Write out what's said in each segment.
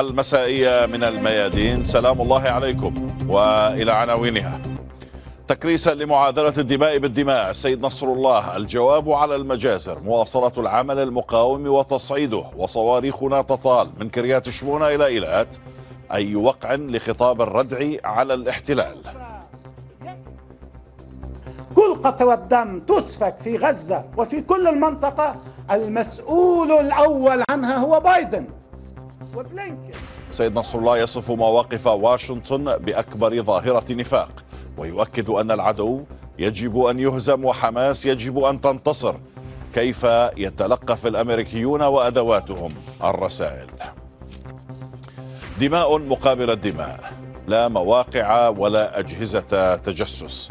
المسائية من الميادين سلام الله عليكم وإلى عناوينها تكريسا لمعادلة الدماء بالدماء السيد نصر الله الجواب على المجازر مواصلة العمل المقاوم وتصعيده وصواريخنا تطال من كريات شمونة إلى إيلات أي وقع لخطاب الردع على الاحتلال كل قطوة دم تسفك في غزة وفي كل المنطقة المسؤول الأول عنها هو بايدن وبلينكن سيد نصر الله يصف مواقف واشنطن بأكبر ظاهرة نفاق ويؤكد أن العدو يجب أن يهزم وحماس يجب أن تنتصر كيف يتلقف الأمريكيون وأدواتهم الرسائل دماء مقابل الدماء لا مواقع ولا أجهزة تجسس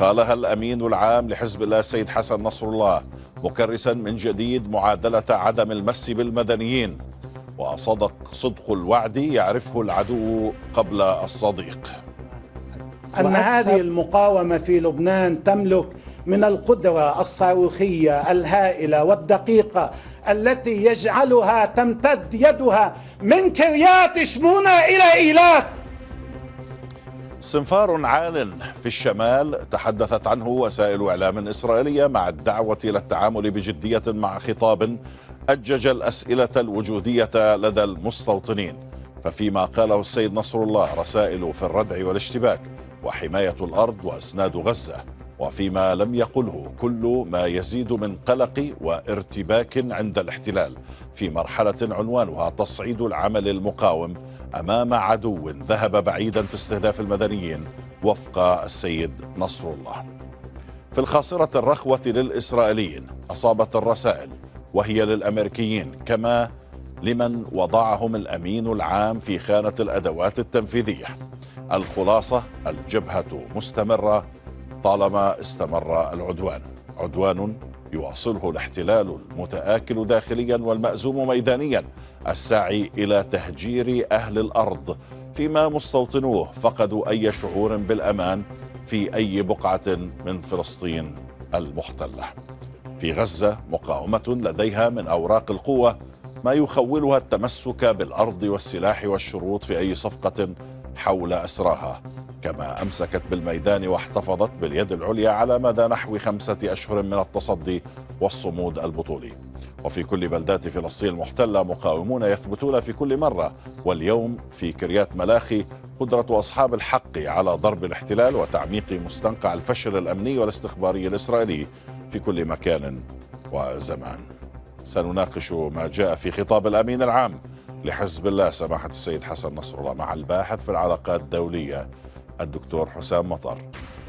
قالها الأمين العام لحزب الله السيد حسن نصر الله مكرسا من جديد معادلة عدم المس بالمدنيين وصدق صدق الوعد يعرفه العدو قبل الصديق أن هذه المقاومة في لبنان تملك من القدرة الصاروخية الهائلة والدقيقة التي يجعلها تمتد يدها من كريات شمونة إلى إيلات صنفار عال في الشمال تحدثت عنه وسائل إعلام إسرائيلية مع الدعوة إلى التعامل بجدية مع خطاب أجج الأسئلة الوجودية لدى المستوطنين ففيما قاله السيد نصر الله رسائل في الردع والاشتباك وحماية الأرض وأسناد غزة وفيما لم يقله كل ما يزيد من قلق وارتباك عند الاحتلال في مرحلة عنوانها تصعيد العمل المقاوم أمام عدو ذهب بعيدا في استهداف المدنيين وفق السيد نصر الله في الخاصرة الرخوة للإسرائيليين أصابت الرسائل وهي للامريكيين كما لمن وضعهم الامين العام في خانه الادوات التنفيذيه. الخلاصه الجبهه مستمره طالما استمر العدوان. عدوان يواصله الاحتلال المتآكل داخليا والمأزوم ميدانيا السعي إلى تهجير أهل الأرض فيما مستوطنوه فقدوا أي شعور بالأمان في أي بقعة من فلسطين المحتلة في غزة مقاومة لديها من أوراق القوة ما يخولها التمسك بالأرض والسلاح والشروط في أي صفقة حول أسراها كما أمسكت بالميدان واحتفظت باليد العليا على مدى نحو خمسة أشهر من التصدي والصمود البطولي وفي كل بلدات فلسطين المحتلة مقاومون يثبتون في كل مرة واليوم في كريات ملاخي قدرة أصحاب الحق على ضرب الاحتلال وتعميق مستنقع الفشل الأمني والاستخباري الإسرائيلي في كل مكان وزمان سنناقش ما جاء في خطاب الأمين العام لحزب الله سماحة السيد حسن نصر الله مع الباحث في العلاقات الدولية الدكتور حسام مطر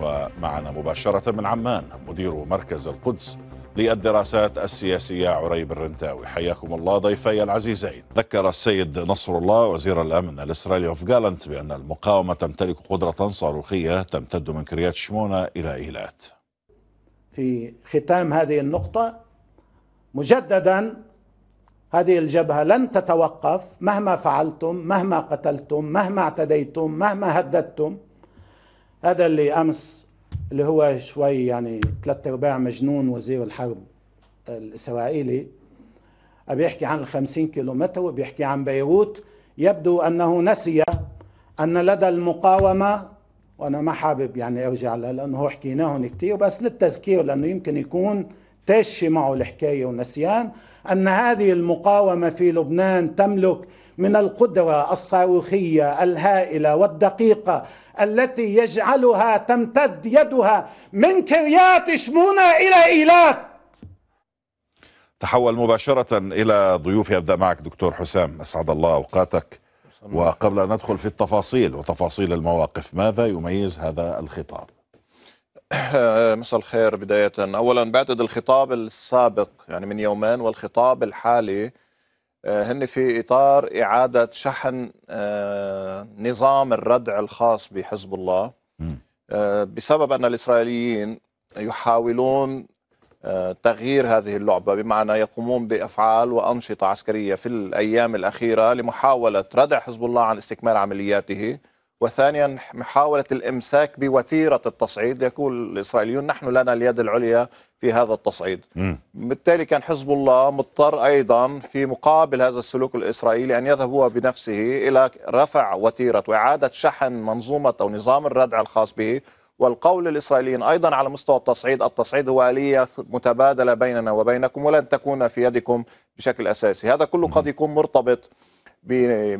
ومعنا مباشرة من عمان مدير مركز القدس للدراسات السياسية عريب الرنتاوي حياكم الله ضيفي العزيزين ذكر السيد نصر الله وزير الأمن الإسرائيلي أوف جالنت بأن المقاومة تمتلك قدرة صاروخية تمتد من كريات شمونة إلى إيلات في ختام هذه النقطة مجددا هذه الجبهة لن تتوقف مهما فعلتم مهما قتلتم مهما اعتديتم مهما هددتم هذا اللي أمس اللي هو شوي يعني ثلاث ارباع مجنون وزير الحرب الاسرائيلي بيحكي عن ال 50 كيلومتر وبيحكي عن بيروت يبدو انه نسي ان لدى المقاومه وانا ما حابب يعني ارجع لانه حكيناه كثير بس للتذكير لانه يمكن يكون تشي معه الحكايه ونسيان ان هذه المقاومه في لبنان تملك من القدره الصاروخيه الهائله والدقيقه التي يجعلها تمتد يدها من كريات شمونه الى ايلات تحول مباشرة إلى ضيوف يبدأ معك دكتور حسام أسعد الله أوقاتك وقبل أن ندخل في التفاصيل وتفاصيل المواقف ماذا يميز هذا الخطاب؟ أه، مساء الخير بداية أولا بعد الخطاب السابق يعني من يومين والخطاب الحالي آه، هن في اطار اعاده شحن آه، نظام الردع الخاص بحزب الله آه، بسبب ان الاسرائيليين يحاولون تغيير هذه اللعبه بمعنى يقومون بافعال وانشطه عسكريه في الايام الاخيره لمحاوله ردع حزب الله عن استكمال عملياته وثانيا محاولة الإمساك بوتيرة التصعيد يقول الإسرائيليون نحن لنا اليد العليا في هذا التصعيد م. بالتالي كان حزب الله مضطر أيضا في مقابل هذا السلوك الإسرائيلي أن يذهب هو بنفسه إلى رفع وتيرة وإعادة شحن منظومة أو نظام الردع الخاص به والقول للإسرائيليين أيضا على مستوى التصعيد التصعيد هو آلية متبادلة بيننا وبينكم ولن تكون في يدكم بشكل أساسي هذا كله قد يكون مرتبط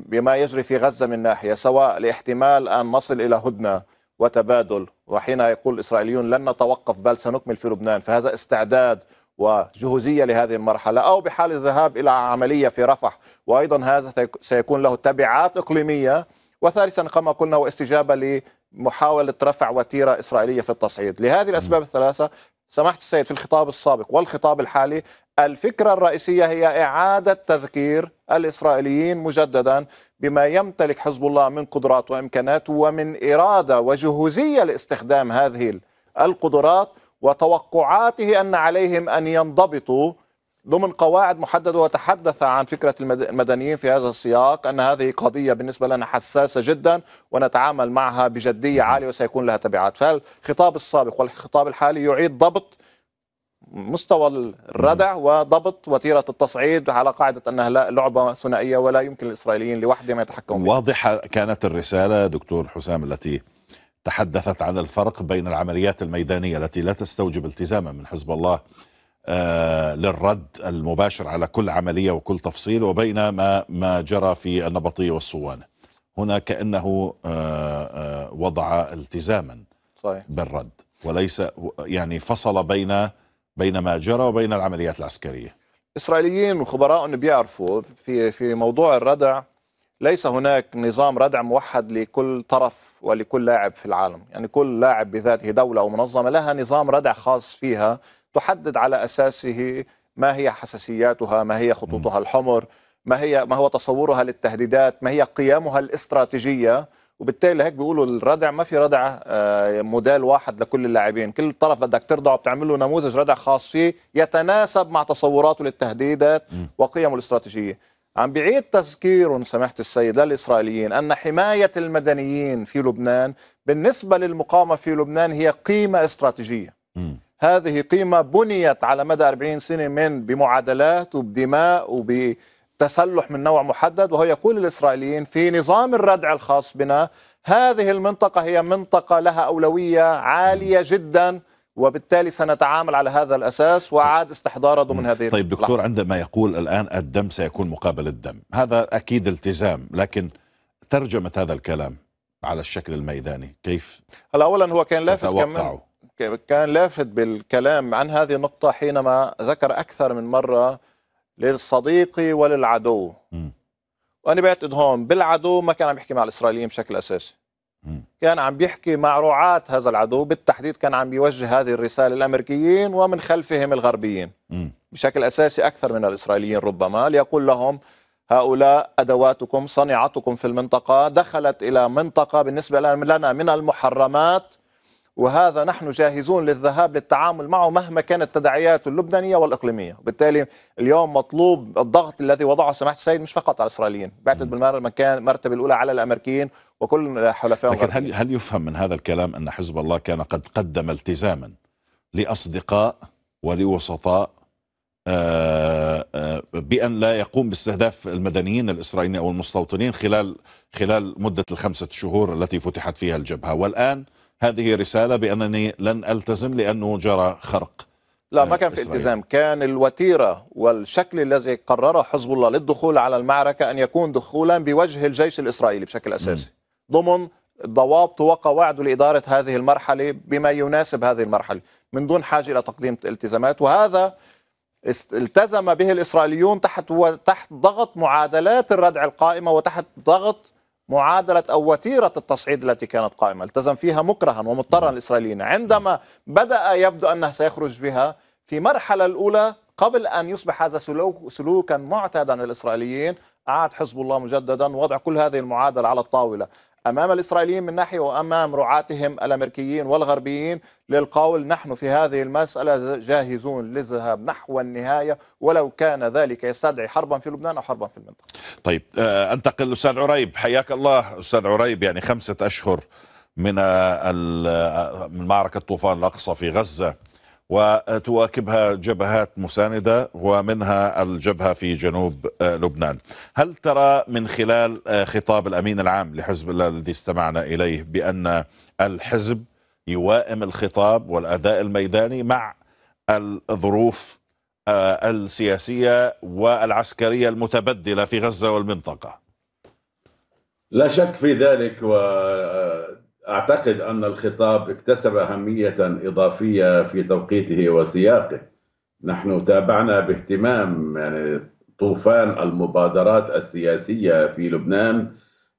بما يجري في غزة من ناحية سواء لاحتمال أن نصل إلى هدنة وتبادل وحينها يقول الإسرائيليون لن نتوقف بل سنكمل في لبنان فهذا استعداد وجهوزية لهذه المرحلة أو بحال الذهاب إلى عملية في رفح وأيضا هذا سيكون له تبعات إقليمية وثالثا كما قلنا واستجابة لمحاولة رفع وتيرة إسرائيلية في التصعيد لهذه الأسباب الثلاثة سمحت السيد في الخطاب السابق والخطاب الحالي الفكره الرئيسيه هي اعاده تذكير الاسرائيليين مجددا بما يمتلك حزب الله من قدرات وامكانات ومن اراده وجهوزيه لاستخدام هذه القدرات وتوقعاته ان عليهم ان ينضبطوا ضمن قواعد محدده وتحدث عن فكره المدنيين في هذا السياق ان هذه قضيه بالنسبه لنا حساسه جدا ونتعامل معها بجديه عاليه وسيكون لها تبعات، فالخطاب السابق والخطاب الحالي يعيد ضبط مستوى الردع وضبط وتيره التصعيد على قاعده انها لا لعبه ثنائيه ولا يمكن الاسرائيليين لوحدهم يتحكمون واضحه كانت الرساله دكتور حسام التي تحدثت عن الفرق بين العمليات الميدانيه التي لا تستوجب التزاما من حزب الله آه، للرد المباشر على كل عمليه وكل تفصيل وبين ما ما جرى في النبطيه والصوانه. هنا كانه آه، آه، وضع التزاما صحيح. بالرد وليس يعني فصل بين بين ما جرى وبين العمليات العسكريه الاسرائيليين وخبرائهم بيعرفوا في في موضوع الردع ليس هناك نظام ردع موحد لكل طرف ولكل لاعب في العالم يعني كل لاعب بذاته دولة أو منظمة لها نظام ردع خاص فيها تحدد على أساسه ما هي حساسياتها ما هي خطوطها الحمر ما هي ما هو تصورها للتهديدات ما هي قيامها الاستراتيجية وبالتالي هيك بيقولوا الردع ما في ردع آه، موديل واحد لكل اللاعبين كل طرف بدك ترضعه بتعمل له نموذج ردع خاص فيه يتناسب مع تصوراته للتهديدات وقيمه الاستراتيجيه عم بيعيد تذكير سماحة السيد للإسرائيليين أن حماية المدنيين في لبنان بالنسبة للمقاومة في لبنان هي قيمة استراتيجية م. هذه قيمة بنيت على مدى 40 سنة من بمعادلات وبدماء وب تسلح من نوع محدد وهو يقول الإسرائيليين في نظام الردع الخاص بنا هذه المنطقة هي منطقة لها أولوية عالية جدا وبالتالي سنتعامل على هذا الأساس وعاد طيب. استحضار ضمن هذه طيب دكتور عندما يقول الآن الدم سيكون مقابل الدم هذا أكيد التزام لكن ترجمة هذا الكلام على الشكل الميداني كيف هلا أولا هو كان لافت كمان كان لافت بالكلام عن هذه النقطة حينما ذكر أكثر من مرة للصديق وللعدو م. وانا بعتقد هون بالعدو ما كان عم يحكي مع الاسرائيليين بشكل اساسي م. كان عم بيحكي مع رعاة هذا العدو بالتحديد كان عم بيوجه هذه الرسالة للأمريكيين ومن خلفهم الغربيين م. بشكل أساسي أكثر من الإسرائيليين ربما ليقول لهم هؤلاء أدواتكم صنعتكم في المنطقة دخلت إلى منطقة بالنسبة لنا من المحرمات وهذا نحن جاهزون للذهاب للتعامل معه مهما كانت التداعيات اللبنانيه والاقليميه، بالتالي اليوم مطلوب الضغط الذي وضعه سماحه السيد مش فقط على الاسرائيليين، بعتد المرتبه الاولى على الامريكيين وكل حلفائهم لكن هل هل يفهم من هذا الكلام ان حزب الله كان قد قدم التزاما لاصدقاء ولوسطاء آه، آه، بأن لا يقوم باستهداف المدنيين الإسرائيليين أو المستوطنين خلال خلال مدة الخمسة شهور التي فتحت فيها الجبهة والآن هذه رسالة بأنني لن ألتزم لأنه جرى خرق لا ما آه، كان في التزام كان الوتيرة والشكل الذي قرره حزب الله للدخول على المعركة أن يكون دخولا بوجه الجيش الإسرائيلي بشكل أساسي ضمن ضوابط وقواعد لإدارة هذه المرحلة بما يناسب هذه المرحلة من دون حاجة إلى تقديم التزامات وهذا التزم به الإسرائيليون تحت تحت ضغط معادلات الردع القائمة وتحت ضغط معادلة أو وتيرة التصعيد التي كانت قائمة التزم فيها مكرها ومضطرا الإسرائيليين عندما بدأ يبدو أنه سيخرج بها في مرحلة الأولى قبل أن يصبح هذا سلوك سلوكا معتادا للإسرائيليين أعاد حزب الله مجددا وضع كل هذه المعادلة على الطاولة امام الاسرائيليين من ناحيه وامام رعاتهم الامريكيين والغربيين للقول نحن في هذه المساله جاهزون للذهاب نحو النهايه ولو كان ذلك يستدعي حربا في لبنان او حربا في المنطقه. طيب آه، انتقل الاستاذ عريب حياك الله استاذ عريب يعني خمسه اشهر من آه، من معركه طوفان الاقصى في غزه وتواكبها جبهات مساندة ومنها الجبهة في جنوب آه، لبنان هل ترى من خلال آه، خطاب الأمين العام لحزب الله الذي استمعنا إليه بأن الحزب يوائم الخطاب والأداء الميداني مع الظروف آه، السياسية والعسكرية المتبدلة في غزة والمنطقة لا شك في ذلك و أعتقد أن الخطاب اكتسب أهمية إضافية في توقيته وسياقه نحن تابعنا باهتمام يعني طوفان المبادرات السياسية في لبنان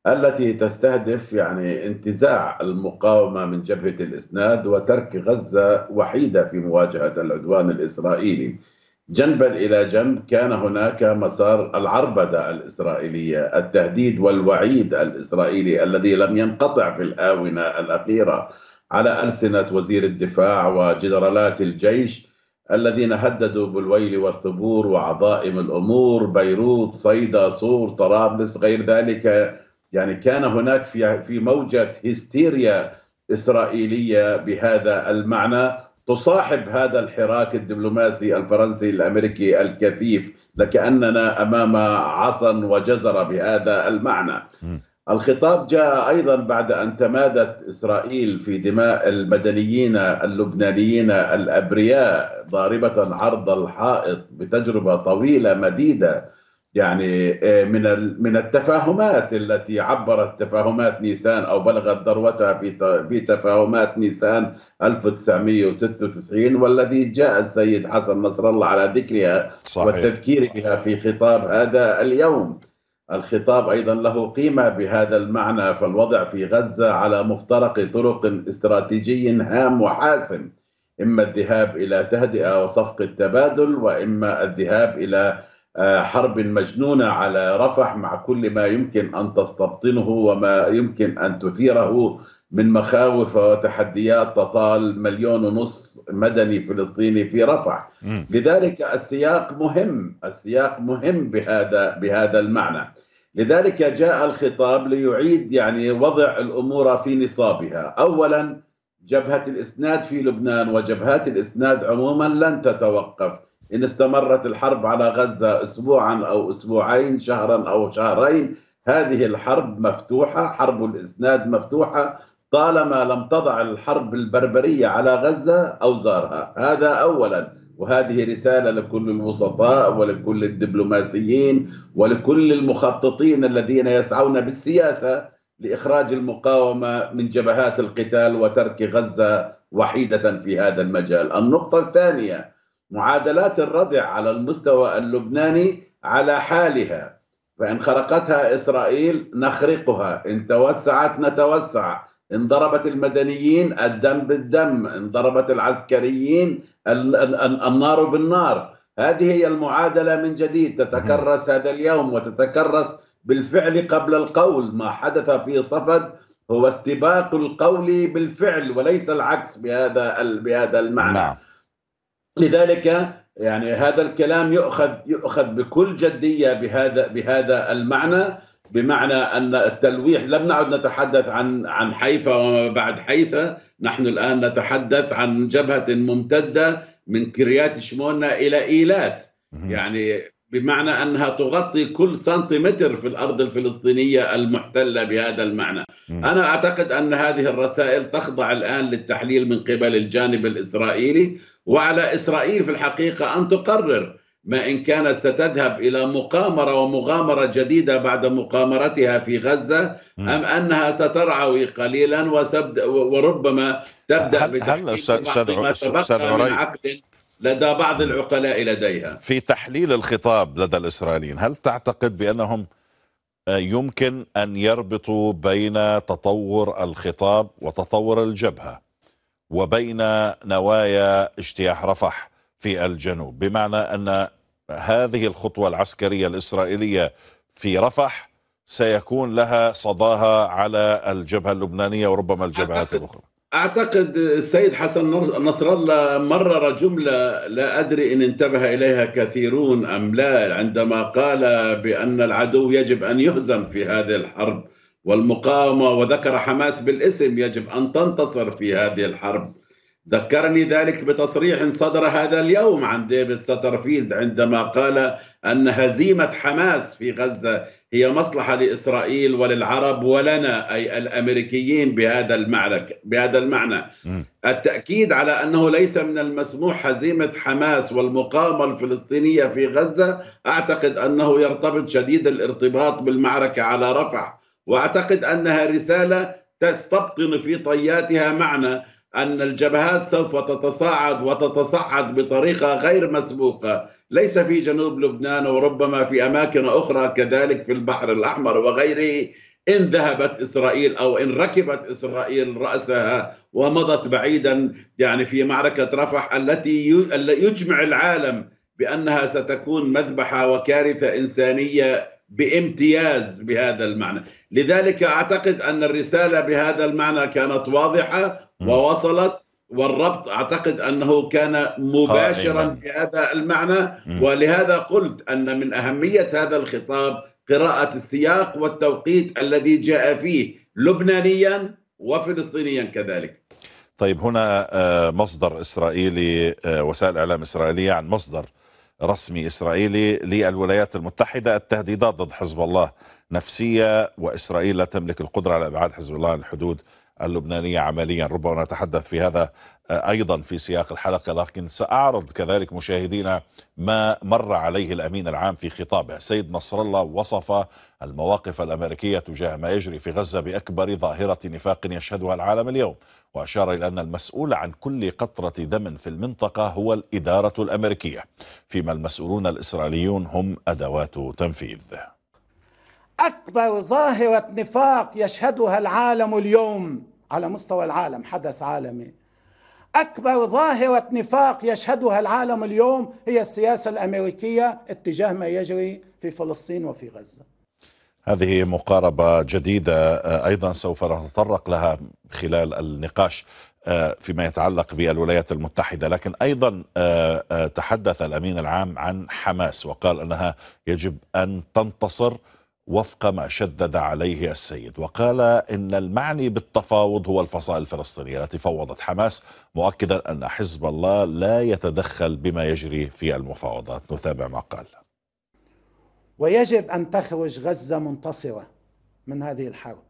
التي تستهدف يعني انتزاع المقاومة من جبهة الإسناد وترك غزة وحيدة في مواجهة العدوان الإسرائيلي جنبا الى جنب كان هناك مسار العربده الاسرائيليه، التهديد والوعيد الاسرائيلي الذي لم ينقطع في الاونه الاخيره على السنه وزير الدفاع وجنرالات الجيش الذين هددوا بالويل والثبور وعظائم الامور، بيروت، صيدا، صور، طرابلس، غير ذلك يعني كان هناك في في موجه هستيريا اسرائيليه بهذا المعنى تصاحب هذا الحراك الدبلوماسي الفرنسي الامريكي الكثيف لكاننا امام عصا وجزر بهذا المعنى. الخطاب جاء ايضا بعد ان تمادت اسرائيل في دماء المدنيين اللبنانيين الابرياء ضاربه عرض الحائط بتجربه طويله مديده يعني آه، من من التفاهمات التي عبرت تفاهمات نيسان او بلغت ذروتها في في تفاهمات نيسان 1996 والذي جاء السيد حسن نصر الله على ذكرها صحيح. والتذكير بها في خطاب هذا اليوم الخطاب ايضا له قيمه بهذا المعنى فالوضع في غزه على مفترق طرق استراتيجي هام وحاسم اما الذهاب الى تهدئه وصفق التبادل واما الذهاب الى آه، حرب مجنونة على رفح مع كل ما يمكن أن تستبطنه وما يمكن أن تثيره من مخاوف وتحديات تطال مليون ونص مدني فلسطيني في رفح لذلك السياق مهم السياق مهم بهذا بهذا المعنى لذلك جاء الخطاب ليعيد يعني وضع الأمور في نصابها أولا جبهة الإسناد في لبنان وجبهات الإسناد عموما لن تتوقف إن استمرت الحرب على غزة أسبوعا أو أسبوعين شهرا أو شهرين هذه الحرب مفتوحة حرب الإسناد مفتوحة طالما لم تضع الحرب البربرية على غزة أوزارها هذا أولا وهذه رسالة لكل الوسطاء ولكل الدبلوماسيين ولكل المخططين الذين يسعون بالسياسة لإخراج المقاومة من جبهات القتال وترك غزة وحيدة في هذا المجال النقطة الثانية معادلات الردع على المستوى اللبناني على حالها فإن خرقتها إسرائيل نخرقها إن توسعت نتوسع إن ضربت المدنيين الدم بالدم إن ضربت العسكريين النار بالنار هذه هي المعادلة من جديد تتكرس هذا اليوم وتتكرس بالفعل قبل القول ما حدث في صفد هو استباق القول بالفعل وليس العكس بهذا بهذا المعنى نعم. لذلك يعني هذا الكلام يؤخذ يؤخذ بكل جديه بهذا بهذا المعنى بمعنى ان التلويح لم نعد نتحدث عن عن حيفا وما بعد حيفا نحن الان نتحدث عن جبهه ممتده من كريات شمونا الى ايلات يعني بمعنى انها تغطي كل سنتيمتر في الارض الفلسطينيه المحتله بهذا المعنى. انا اعتقد ان هذه الرسائل تخضع الان للتحليل من قبل الجانب الاسرائيلي وعلى إسرائيل في الحقيقة أن تقرر ما إن كانت ستذهب إلى مقامرة ومغامرة جديدة بعد مقامرتها في غزة أم أنها سترعوي قليلا وسبد وربما تبدأ بتحقيق أستاذ عقل لدى بعض العقلاء لديها في تحليل الخطاب لدى الإسرائيليين هل تعتقد بأنهم آه، يمكن أن يربطوا بين تطور الخطاب وتطور الجبهة وبين نوايا اجتياح رفح في الجنوب بمعنى أن هذه الخطوة العسكرية الإسرائيلية في رفح سيكون لها صداها على الجبهة اللبنانية وربما الجبهات الأخرى أعتقد السيد حسن نصر الله مرر جملة لا أدري إن انتبه إليها كثيرون أم لا عندما قال بأن العدو يجب أن يهزم في هذه الحرب والمقاومة وذكر حماس بالاسم يجب أن تنتصر في هذه الحرب ذكرني ذلك بتصريح صدر هذا اليوم عن ديفيد ساترفيلد عندما قال أن هزيمة حماس في غزة هي مصلحة لإسرائيل وللعرب ولنا أي الأمريكيين بهذا المعركة بهذا المعنى التأكيد على أنه ليس من المسموح هزيمة حماس والمقاومة الفلسطينية في غزة أعتقد أنه يرتبط شديد الارتباط بالمعركة على رفح واعتقد انها رساله تستبطن في طياتها معنى ان الجبهات سوف تتصاعد وتتصعد بطريقه غير مسبوقه ليس في جنوب لبنان وربما في اماكن اخرى كذلك في البحر الاحمر وغيره ان ذهبت اسرائيل او ان ركبت اسرائيل راسها ومضت بعيدا يعني في معركه رفح التي يجمع العالم بانها ستكون مذبحه وكارثه انسانيه بامتياز بهذا المعنى لذلك أعتقد أن الرسالة بهذا المعنى كانت واضحة ووصلت والربط أعتقد أنه كان مباشرا بهذا المعنى ولهذا قلت أن من أهمية هذا الخطاب قراءة السياق والتوقيت الذي جاء فيه لبنانيا وفلسطينيا كذلك طيب هنا آه، مصدر إسرائيلي آه، وسائل إعلام إسرائيلية عن مصدر رسمي إسرائيلي للولايات المتحدة التهديدات ضد حزب الله نفسية وإسرائيل لا تملك القدرة على إبعاد حزب الله عن الحدود اللبنانية عمليا ربما نتحدث في هذا آه، أيضا في سياق الحلقة لكن سأعرض كذلك مشاهدينا ما مر عليه الأمين العام في خطابه سيد نصر الله وصف المواقف الأمريكية تجاه ما يجري في غزة بأكبر ظاهرة نفاق يشهدها العالم اليوم وأشار إلى أن المسؤول عن كل قطرة دم في المنطقة هو الإدارة الأمريكية فيما المسؤولون الإسرائيليون هم أدوات تنفيذ أكبر ظاهرة نفاق يشهدها العالم اليوم على مستوى العالم حدث عالمي اكبر ظاهره نفاق يشهدها العالم اليوم هي السياسه الامريكيه اتجاه ما يجري في فلسطين وفي غزه. هذه مقاربه جديده آه، ايضا سوف نتطرق لها خلال النقاش آه، فيما يتعلق بالولايات المتحده لكن ايضا آه، تحدث الامين العام عن حماس وقال انها يجب ان تنتصر وفق ما شدد عليه السيد وقال ان المعني بالتفاوض هو الفصائل الفلسطينيه التي فوضت حماس مؤكدا ان حزب الله لا يتدخل بما يجري في المفاوضات نتابع ما قال ويجب ان تخرج غزه منتصره من هذه الحرب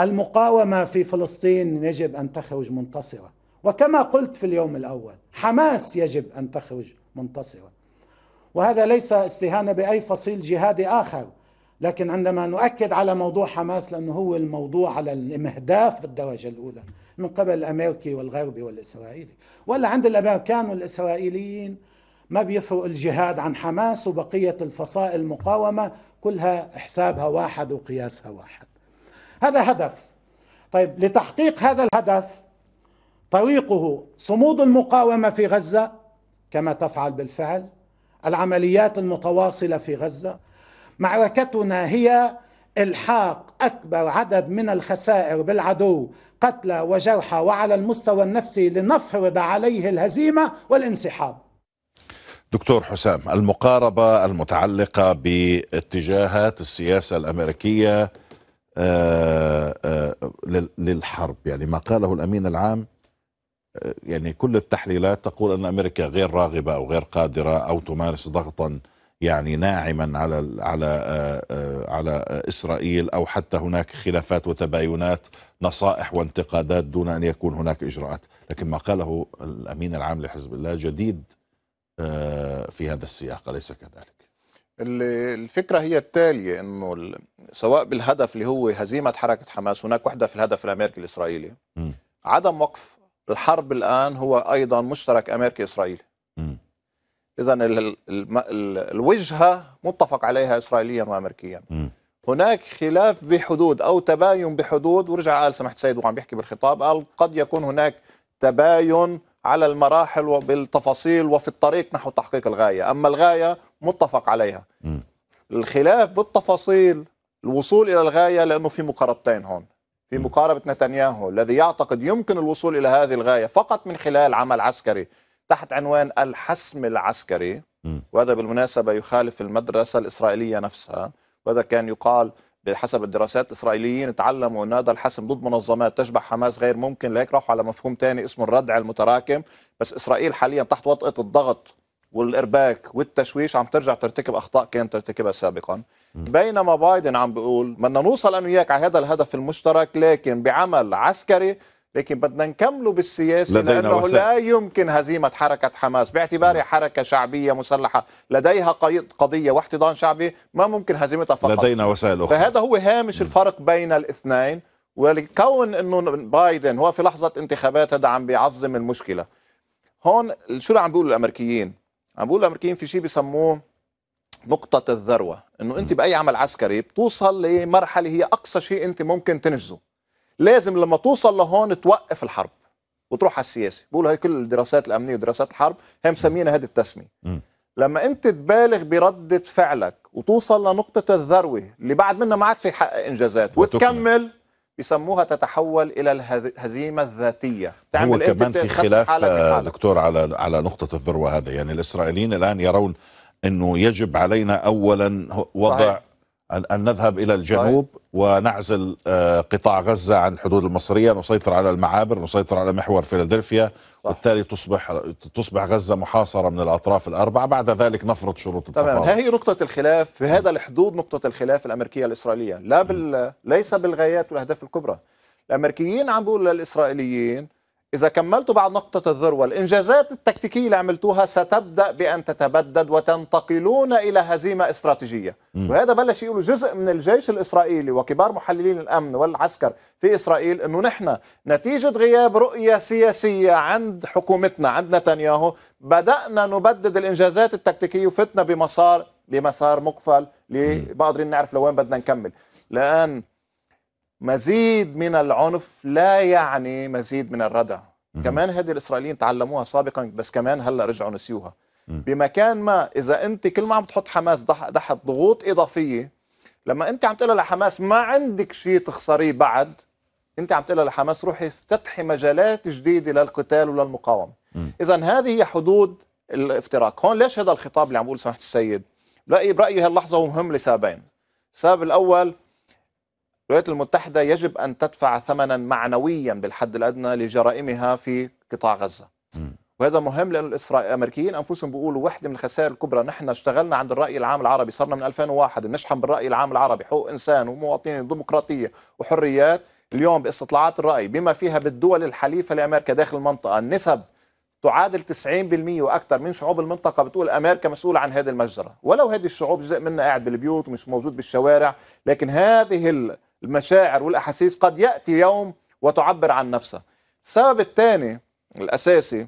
المقاومه في فلسطين يجب ان تخرج منتصره وكما قلت في اليوم الاول حماس يجب ان تخرج منتصره وهذا ليس استهانه باي فصيل جهادي اخر لكن عندما نؤكد على موضوع حماس لأنه هو الموضوع على المهداف بالدرجة الأولى من قبل الأمريكي والغربي والإسرائيلي ولا عند الأمريكان والإسرائيليين ما بيفرق الجهاد عن حماس وبقية الفصائل المقاومة كلها حسابها واحد وقياسها واحد هذا هدف طيب لتحقيق هذا الهدف طريقه صمود المقاومة في غزة كما تفعل بالفعل العمليات المتواصلة في غزة معركتنا هي الحاق اكبر عدد من الخسائر بالعدو قتلى وجرحى وعلى المستوى النفسي لنفرض عليه الهزيمه والانسحاب دكتور حسام المقاربه المتعلقه باتجاهات السياسه الامريكيه آه، آه، للحرب يعني ما قاله الامين العام آه، يعني كل التحليلات تقول ان امريكا غير راغبه او غير قادره او تمارس ضغطا يعني ناعما على على آه، آه، على آه، اسرائيل او حتى هناك خلافات وتباينات نصائح وانتقادات دون ان يكون هناك اجراءات، لكن ما قاله الامين العام لحزب الله جديد في هذا السياق اليس كذلك؟ الفكره هي التاليه انه سواء بالهدف اللي هو هزيمه حركه حماس هناك وحده في الهدف الامريكي الاسرائيلي عدم وقف الحرب الان هو ايضا مشترك امريكي اسرائيلي اذا الوجهه متفق عليها اسرائيليا وامريكيا م. هناك خلاف بحدود او تباين بحدود ورجع قال سمحت سيد وعم بيحكي بالخطاب قال قد يكون هناك تباين على المراحل وبالتفاصيل وفي الطريق نحو تحقيق الغايه اما الغايه متفق عليها م. الخلاف بالتفاصيل الوصول الى الغايه لانه في مقاربتين هون في مقاربه نتنياهو الذي يعتقد يمكن الوصول الى هذه الغايه فقط من خلال عمل عسكري تحت عنوان الحسم العسكري وهذا بالمناسبة يخالف المدرسة الإسرائيلية نفسها وهذا كان يقال بحسب الدراسات الإسرائيليين تعلموا أن هذا الحسم ضد منظمات تشبه حماس غير ممكن لهيك راحوا على مفهوم تاني اسمه الردع المتراكم بس إسرائيل حاليا تحت وطئة الضغط والارباك والتشويش عم ترجع ترتكب اخطاء كانت ترتكبها سابقا بينما بايدن عم بيقول بدنا نوصل انا وياك على هذا الهدف المشترك لكن بعمل عسكري لكن بدنا نكمله بالسياسه لأنه وسائل. لا يمكن هزيمة حركة حماس باعتبارها نعم. حركة شعبية مسلحة لديها قضية واحتضان شعبي ما ممكن هزيمتها فقط لدينا وسائل أخرى فهذا هو هامش نعم. الفرق بين الاثنين ولكون انه بايدن هو في لحظة انتخابات هذا عم بيعظم المشكلة هون شو اللي عم بيقولوا الامريكيين؟ عم بيقولوا الامريكيين في شيء بسموه نقطة الذروة انه انت بأي عمل عسكري بتوصل لمرحلة هي أقصى شيء انت ممكن تنجزه لازم لما توصل لهون توقف الحرب وتروح على السياسه بقول هي كل الدراسات الامنيه ودراسات الحرب هي مسمينا هذه التسميه لما انت تبالغ برده فعلك وتوصل لنقطه الذروه اللي بعد منها ما عاد في حق انجازات وتكمل بسموها تتحول الى الهزيمه الذاتيه تعمل هو إيه؟ كمان في خلاف دكتور على على نقطه الذروه هذا يعني الاسرائيليين الان يرون انه يجب علينا اولا وضع صحيح. أن نذهب إلى طيب. الجنوب ونعزل آه، قطاع غزة عن الحدود المصرية نسيطر على المعابر نسيطر على محور فيلادلفيا وبالتالي تصبح تصبح غزة محاصرة من الأطراف الأربعة بعد ذلك نفرض شروط التفاوض تمام هذه نقطة الخلاف في نعم. هذا الحدود نقطة الخلاف الأمريكية الإسرائيلية لا بال... نعم. ليس بالغايات والأهداف الكبرى الأمريكيين عم بيقولوا للإسرائيليين إذا كملت بعد نقطة الذروة الإنجازات التكتيكية اللي عملتوها ستبدأ بأن تتبدد وتنتقلون إلى هزيمة استراتيجية م. وهذا بلش يقولوا جزء من الجيش الإسرائيلي وكبار محللين الأمن والعسكر في إسرائيل أنه نحن نتيجة غياب رؤية سياسية عند حكومتنا عند نتنياهو بدأنا نبدد الإنجازات التكتيكية وفتنا بمسار لمسار مقفل ما قادرين نعرف لوين بدنا نكمل لأن مزيد من العنف لا يعني مزيد من الردع كمان هذه الإسرائيليين تعلموها سابقا بس كمان هلا رجعوا نسيوها بمكان ما إذا أنت كل ما عم تحط حماس تحت ضغوط إضافية لما أنت عم تقول لحماس ما عندك شيء تخسريه بعد أنت عم تقول لحماس روحي افتتحي مجالات جديدة للقتال وللمقاومة إذا هذه هي حدود الافتراق هون ليش هذا الخطاب اللي عم بقول سماحة السيد برأيي هاللحظة مهم لسببين السبب الأول الولايات المتحدة يجب أن تدفع ثمنا معنويا بالحد الأدنى لجرائمها في قطاع غزة وهذا مهم لأن الإسرائيل الأمريكيين أنفسهم بيقولوا واحدة من الخسائر الكبرى نحن اشتغلنا عند الرأي العام العربي صرنا من 2001 بنشحن بالرأي العام العربي حقوق إنسان ومواطنين وديمقراطية وحريات اليوم باستطلاعات الرأي بما فيها بالدول الحليفة لأمريكا داخل المنطقة النسب تعادل 90% واكثر من شعوب المنطقه بتقول امريكا مسؤوله عن هذه المجزره ولو هذه الشعوب جزء منها قاعد بالبيوت ومش موجود بالشوارع لكن هذه المشاعر والاحاسيس قد ياتي يوم وتعبر عن نفسها السبب الثاني الاساسي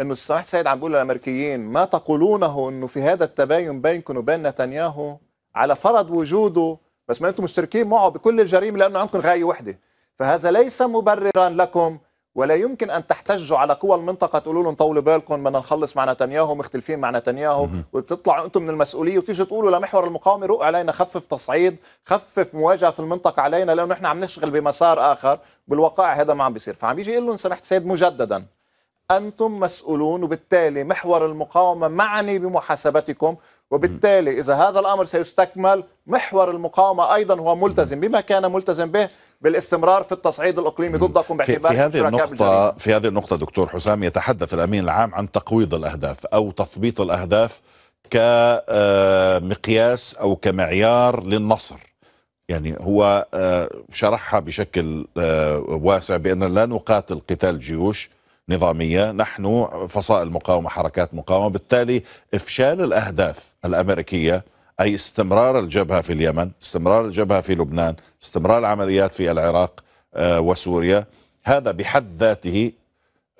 انه السماح سيد عم بيقول للامريكيين ما تقولونه انه في هذا التباين بينكم وبين نتنياهو على فرض وجوده بس ما انتم مشتركين معه بكل الجريمه لانه عندكم غايه وحده فهذا ليس مبررا لكم ولا يمكن ان تحتجوا على قوى المنطقه تقولوا لهم طولوا بالكم بدنا نخلص مع نتنياهو مختلفين مع نتنياهو وتطلعوا انتم من المسؤوليه وتيجي تقولوا لمحور المقاومه روق علينا خفف تصعيد خفف مواجهه في المنطقه علينا لانه نحن عم نشتغل بمسار اخر بالوقائع هذا ما عم بيصير فعم بيجي يقول لهم سمحت سيد مجددا انتم مسؤولون وبالتالي محور المقاومه معني بمحاسبتكم وبالتالي إذا هذا الأمر سيستكمل محور المقاومة أيضا هو ملتزم بما كان ملتزم به بالاستمرار في التصعيد الاقليمي ضدكم باعتبار في, في هذه النقطة بالجريمة. في هذه النقطة دكتور حسام يتحدث الأمين العام عن تقويض الأهداف أو تثبيط الأهداف كمقياس آه، أو كمعيار للنصر يعني هو آه، شرحها بشكل آه، واسع بأن لا نقاتل قتال جيوش نظامية نحن فصائل مقاومة حركات مقاومة بالتالي إفشال الأهداف الأمريكية أي استمرار الجبهة في اليمن استمرار الجبهة في لبنان استمرار العمليات في العراق آه، وسوريا هذا بحد ذاته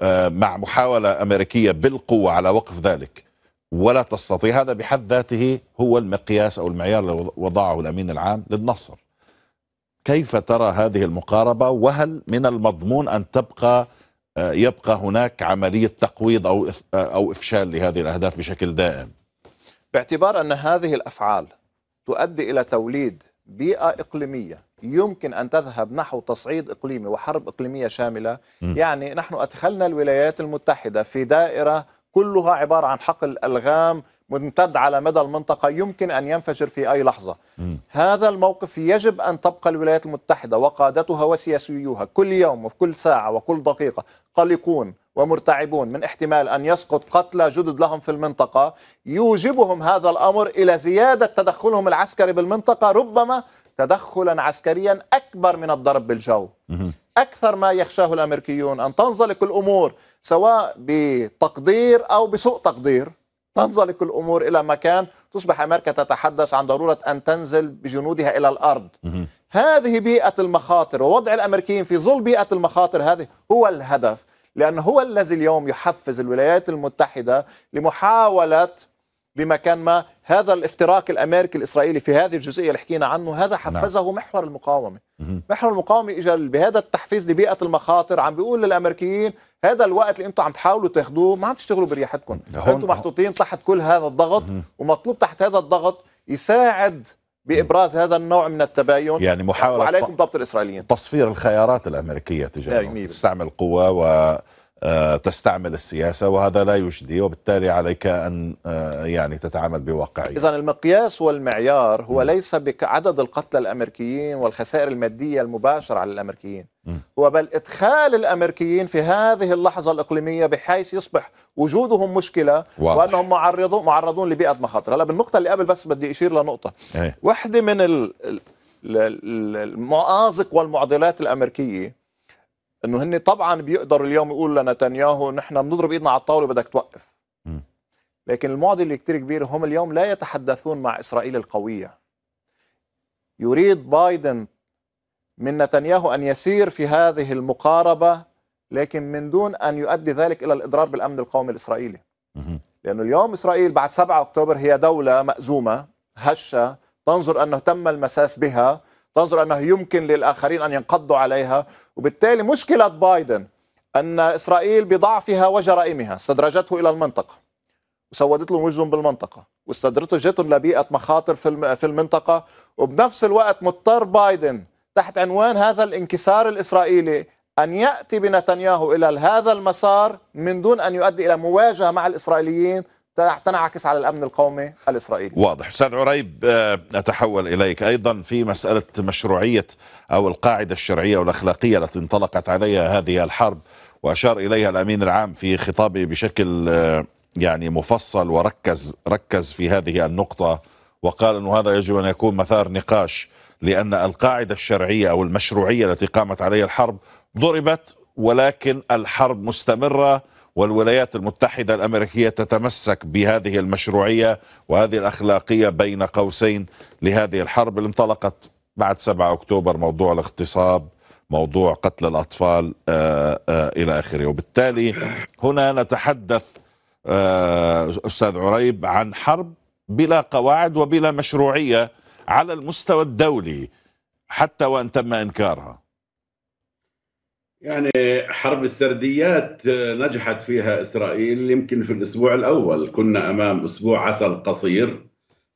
آه، مع محاولة أمريكية بالقوة على وقف ذلك ولا تستطيع هذا بحد ذاته هو المقياس أو المعيار الذي وضعه الأمين العام للنصر كيف ترى هذه المقاربة وهل من المضمون أن تبقى آه، يبقى هناك عملية تقويض أو أو إفشال لهذه الأهداف بشكل دائم باعتبار أن هذه الأفعال تؤدي إلى توليد بيئة إقليمية يمكن أن تذهب نحو تصعيد إقليمي وحرب إقليمية شاملة م. يعني نحن أدخلنا الولايات المتحدة في دائرة كلها عبارة عن حقل ألغام ممتد على مدى المنطقة يمكن أن ينفجر في أي لحظة م. هذا الموقف يجب أن تبقى الولايات المتحدة وقادتها وسياسيوها كل يوم وفي كل ساعة وكل دقيقة قلقون ومرتعبون من احتمال أن يسقط قتلى جدد لهم في المنطقة يوجبهم هذا الأمر إلى زيادة تدخلهم العسكري بالمنطقة ربما تدخلا عسكريا أكبر من الضرب بالجو م. أكثر ما يخشاه الأمريكيون أن تنزلق الأمور سواء بتقدير أو بسوء تقدير تنزلق الامور الى مكان تصبح امريكا تتحدث عن ضروره ان تنزل بجنودها الى الارض. هذه بيئه المخاطر ووضع الامريكيين في ظل بيئه المخاطر هذه هو الهدف، لانه هو الذي اليوم يحفز الولايات المتحده لمحاوله بمكان ما هذا الافتراق الامريكي الاسرائيلي في هذه الجزئيه اللي حكينا عنه هذا نعم. حفزه نعم. محور المقاومه محور المقاومه اجى بهذا التحفيز لبيئه المخاطر عم بيقول للامريكيين هذا الوقت اللي انتم عم تحاولوا تاخذوه ما عم تشتغلوا بريحتكم انتم محطوطين تحت كل هذا الضغط ومطلوب تحت هذا الضغط يساعد بابراز هذا النوع من التباين يعني محاوله وعليكم ضبط الاسرائيليين تصفير الخيارات الامريكيه تجاه تستعمل قوه و آه، تستعمل السياسه وهذا لا يجدي وبالتالي عليك ان آه، يعني تتعامل بواقعيه. اذا المقياس والمعيار هو م. ليس بعدد القتلى الامريكيين والخسائر الماديه المباشره على الامريكيين، م. هو بل ادخال الامريكيين في هذه اللحظه الاقليميه بحيث يصبح وجودهم مشكله واضح. وانهم معرضون معرضون لبيئه مخاطر، هلا بالنقطه اللي قبل بس بدي اشير لنقطه. إيه. واحده من المآزق والمعضلات الامريكيه انه هن طبعا بيقدر اليوم يقول لنتنياهو نحن بنضرب ايدنا على الطاوله بدك توقف لكن المعضله اللي كثير كبيره هم اليوم لا يتحدثون مع اسرائيل القويه يريد بايدن من نتنياهو ان يسير في هذه المقاربه لكن من دون ان يؤدي ذلك الى الاضرار بالامن القومي الاسرائيلي لانه اليوم اسرائيل بعد 7 اكتوبر هي دوله مأزومه هشه تنظر انه تم المساس بها تنظر انه يمكن للاخرين ان ينقضوا عليها وبالتالي مشكله بايدن ان اسرائيل بضعفها وجرائمها استدرجته الى المنطقه وسودت لهم وجههم بالمنطقه واستدرجتهم لبيئه مخاطر في في المنطقه وبنفس الوقت مضطر بايدن تحت عنوان هذا الانكسار الاسرائيلي ان ياتي بنتنياهو الى هذا المسار من دون ان يؤدي الى مواجهه مع الاسرائيليين تنعكس على الامن القومي الاسرائيلي. واضح، استاذ عريب آه، اتحول اليك ايضا في مساله مشروعيه او القاعده الشرعيه والاخلاقيه التي انطلقت عليها هذه الحرب واشار اليها الامين العام في خطابه بشكل آه، يعني مفصل وركز ركز في هذه النقطه وقال انه هذا يجب ان يكون مثار نقاش لان القاعده الشرعيه او المشروعيه التي قامت عليها الحرب ضربت ولكن الحرب مستمره والولايات المتحدة الأمريكية تتمسك بهذه المشروعية وهذه الأخلاقية بين قوسين لهذه الحرب اللي انطلقت بعد 7 أكتوبر موضوع الاغتصاب موضوع قتل الأطفال آآ آه، آآ آه، إلى آخره وبالتالي هنا نتحدث آه، أستاذ عريب عن حرب بلا قواعد وبلا مشروعية على المستوى الدولي حتى وان تم انكارها يعني حرب السرديات نجحت فيها إسرائيل يمكن في الأسبوع الأول كنا أمام أسبوع عسل قصير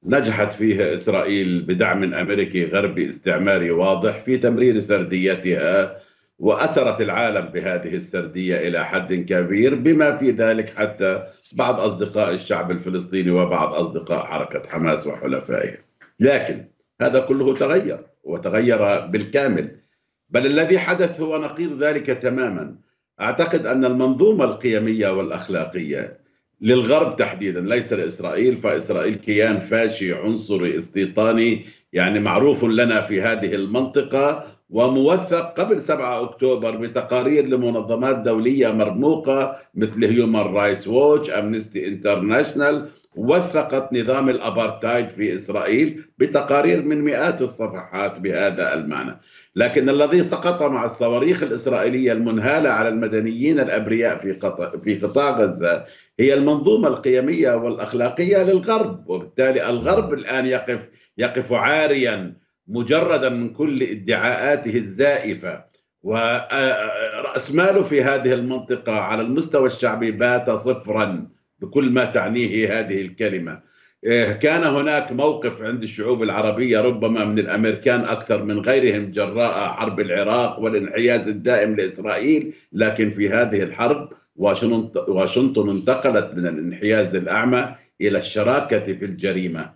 نجحت فيها إسرائيل بدعم أمريكي غربي استعماري واضح في تمرير سرديتها وأسرت العالم بهذه السردية إلى حد كبير بما في ذلك حتى بعض أصدقاء الشعب الفلسطيني وبعض أصدقاء حركة حماس وحلفائها لكن هذا كله تغير وتغير بالكامل بل الذي حدث هو نقيض ذلك تماما اعتقد ان المنظومه القيميه والاخلاقيه للغرب تحديدا ليس لاسرائيل فاسرائيل كيان فاشي عنصري استيطاني يعني معروف لنا في هذه المنطقه وموثق قبل 7 اكتوبر بتقارير لمنظمات دوليه مرموقه مثل هيومن رايتس ووتش امنستي انترناشونال وثقت نظام الابارتايد في اسرائيل بتقارير من مئات الصفحات بهذا المعنى، لكن الذي سقط مع الصواريخ الاسرائيليه المنهاله على المدنيين الابرياء في قطاع في قطاع غزه هي المنظومه القيميه والاخلاقيه للغرب، وبالتالي الغرب الان يقف يقف عاريا مجردا من كل ادعاءاته الزائفه ورأس ماله في هذه المنطقه على المستوى الشعبي بات صفرا بكل ما تعنيه هذه الكلمة إيه، كان هناك موقف عند الشعوب العربية ربما من الأمريكان أكثر من غيرهم جراء حرب العراق والانحياز الدائم لإسرائيل لكن في هذه الحرب واشنطن انتقلت من الانحياز الأعمى إلى الشراكة في الجريمة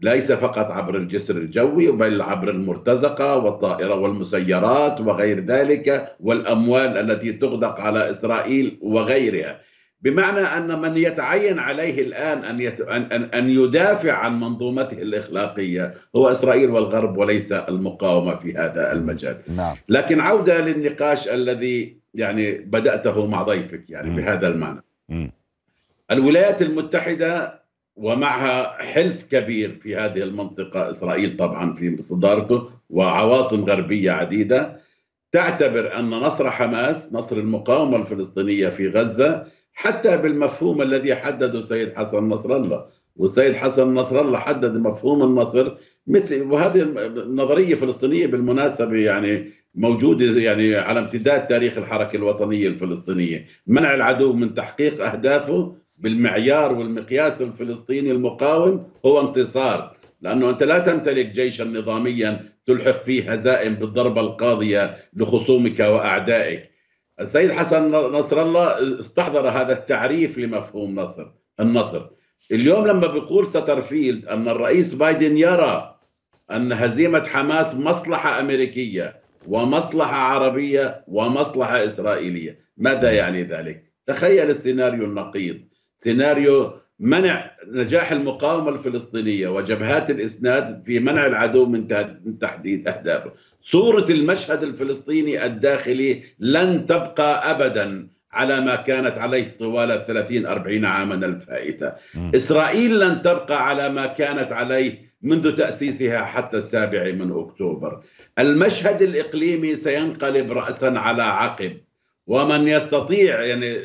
ليس فقط عبر الجسر الجوي بل عبر المرتزقة والطائرة والمسيرات وغير ذلك والأموال التي تغدق على إسرائيل وغيرها بمعنى ان من يتعين عليه الان ان يت... ان ان يدافع عن منظومته الاخلاقيه هو اسرائيل والغرب وليس المقاومه في هذا المجال. نعم. لكن عوده للنقاش الذي يعني بداته مع ضيفك يعني م. بهذا المعنى. م. الولايات المتحده ومعها حلف كبير في هذه المنطقه اسرائيل طبعا في صدارته وعواصم غربيه عديده تعتبر ان نصر حماس نصر المقاومه الفلسطينيه في غزه حتى بالمفهوم الذي حدده السيد حسن نصر الله والسيد حسن نصر الله حدد مفهوم النصر مثل وهذه النظريه الفلسطينيه بالمناسبه يعني موجوده يعني على امتداد تاريخ الحركه الوطنيه الفلسطينيه، منع العدو من تحقيق اهدافه بالمعيار والمقياس الفلسطيني المقاوم هو انتصار، لانه انت لا تمتلك جيشا نظاميا تلحق فيه هزائم بالضربه القاضيه لخصومك واعدائك، السيد حسن نصر الله استحضر هذا التعريف لمفهوم نصر النصر اليوم لما بيقول سترفيلد أن الرئيس بايدن يرى أن هزيمة حماس مصلحة أمريكية ومصلحة عربية ومصلحة إسرائيلية ماذا يعني ذلك؟ تخيل السيناريو النقيض سيناريو منع نجاح المقاومة الفلسطينية وجبهات الإسناد في منع العدو من تحديد أهدافه صورة المشهد الفلسطيني الداخلي لن تبقى أبدا على ما كانت عليه طوال الثلاثين أربعين عاما الفائتة م. إسرائيل لن تبقى على ما كانت عليه منذ تأسيسها حتى السابع من أكتوبر المشهد الإقليمي سينقلب رأسا على عقب ومن يستطيع يعني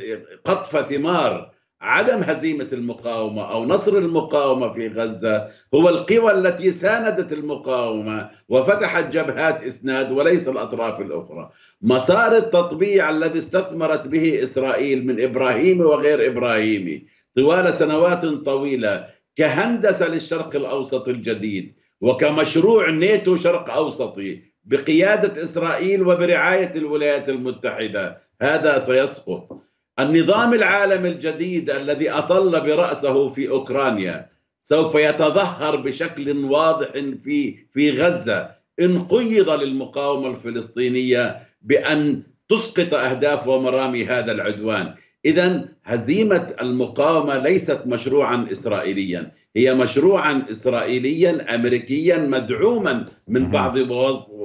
قطف ثمار عدم هزيمة المقاومة أو نصر المقاومة في غزة هو القوى التي ساندت المقاومة وفتحت جبهات إسناد وليس الأطراف الأخرى مسار التطبيع الذي استثمرت به إسرائيل من إبراهيمي وغير إبراهيمي طوال سنوات طويلة كهندسة للشرق الأوسط الجديد وكمشروع نيتو شرق أوسطي بقيادة إسرائيل وبرعاية الولايات المتحدة هذا سيسقط النظام العالمي الجديد الذي أطل برأسه في أوكرانيا سوف يتظهر بشكل واضح في في غزة إن قيض للمقاومة الفلسطينية بأن تسقط أهداف ومرامي هذا العدوان إذا هزيمة المقاومة ليست مشروعا إسرائيليا هي مشروعا إسرائيليا أمريكيا مدعوما من بعض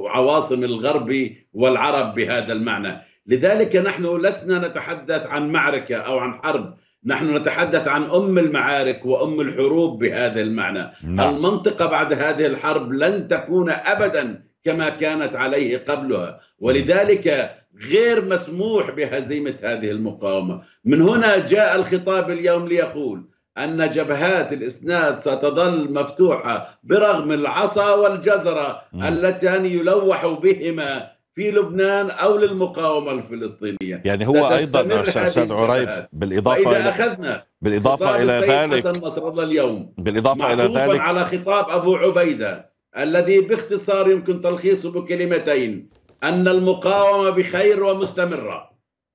عواصم الغرب والعرب بهذا المعنى لذلك نحن لسنا نتحدث عن معركة أو عن حرب نحن نتحدث عن أم المعارك وأم الحروب بهذا المعنى نعم. المنطقة بعد هذه الحرب لن تكون أبدا كما كانت عليه قبلها ولذلك غير مسموح بهزيمة هذه المقاومة من هنا جاء الخطاب اليوم ليقول أن جبهات الإسناد ستظل مفتوحة برغم العصا والجزرة نعم. اللتان يلوح بهما في لبنان او للمقاومه الفلسطينيه يعني هو ايضا استاذ عريب بالاضافه الى اخذنا بالاضافه الى ذلك حسن نصر الله اليوم بالاضافه الى ذلك على خطاب ابو عبيده الذي باختصار يمكن تلخيصه بكلمتين ان المقاومه بخير ومستمره